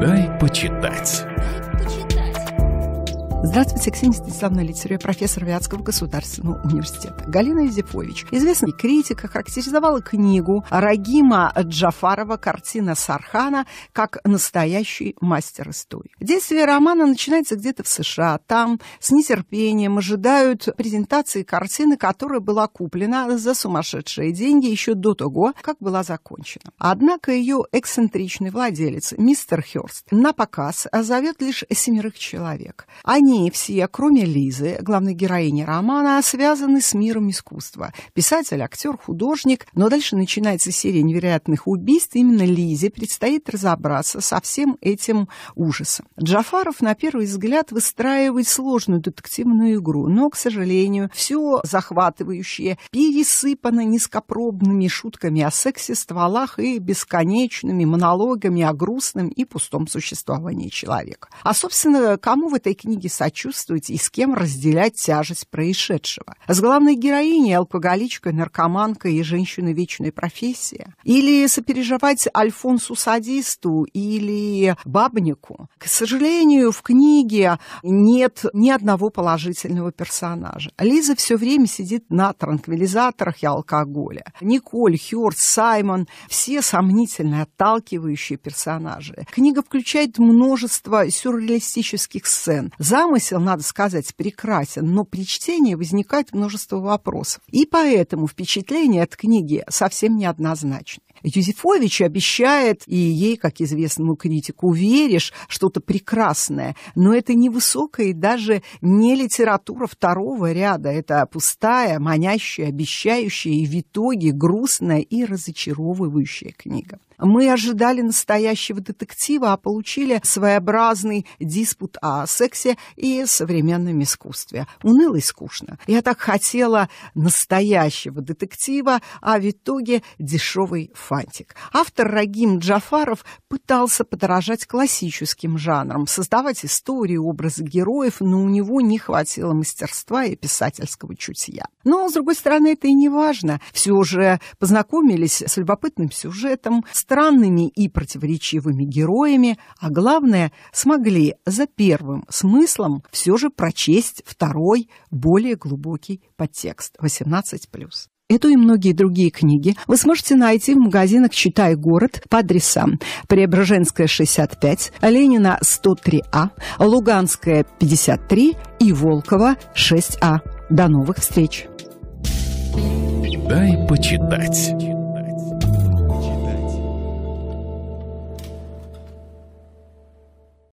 Дай почитать. Здравствуйте, Ксения Станиславовна Литерева, профессор Вятского государственного университета. Галина Юзефович, известный критик, характеризовала книгу Рагима Джафарова «Картина Сархана» как настоящий мастер истории. Действие романа начинается где-то в США. Там с нетерпением ожидают презентации картины, которая была куплена за сумасшедшие деньги еще до того, как была закончена. Однако ее эксцентричный владелец, мистер Хёрст, на показ зовет лишь семерых человек. Они все, кроме Лизы, главной героини романа, связаны с миром искусства. Писатель, актер, художник. Но дальше начинается серия невероятных убийств. Именно Лизе предстоит разобраться со всем этим ужасом. Джафаров, на первый взгляд, выстраивает сложную детективную игру, но, к сожалению, все захватывающее пересыпано низкопробными шутками о сексе, стволах и бесконечными монологами о грустном и пустом существовании человека. А, собственно, кому в этой книге сочувствовать? сочувствовать и с кем разделять тяжесть происшедшего. С главной героиней, алкоголичкой, наркоманкой и женщиной вечной профессии. Или сопереживать Альфонсу-садисту или бабнику. К сожалению, в книге нет ни одного положительного персонажа. Лиза все время сидит на транквилизаторах и алкоголе. Николь, Хёрд, Саймон – все сомнительные, отталкивающие персонажи. Книга включает множество сюрреалистических сцен. Замы Замысел, надо сказать, прекрасен, но при чтении возникает множество вопросов. И поэтому впечатление от книги совсем неоднозначное. Юзефович обещает, и ей, как известному критику, веришь, что-то прекрасное, но это не высокая и даже не литература второго ряда, это пустая, манящая, обещающая и в итоге грустная и разочаровывающая книга. Мы ожидали настоящего детектива, а получили своеобразный диспут о сексе и и современном искусстве. Уныло и скучно. Я так хотела настоящего детектива, а в итоге дешевый фантик. Автор Рагим Джафаров пытался подражать классическим жанрам, создавать истории, образы героев, но у него не хватило мастерства и писательского чутья. Но, с другой стороны, это и не важно. Все же познакомились с любопытным сюжетом, странными и противоречивыми героями, а главное, смогли за первым смыслом все же прочесть второй, более глубокий подтекст 18+. Эту и многие другие книги вы сможете найти в магазинах «Читай город» по адресам Преображенская, 65, Ленина, 103А, Луганская, 53 и Волкова, 6А. До новых встреч! Дай почитать.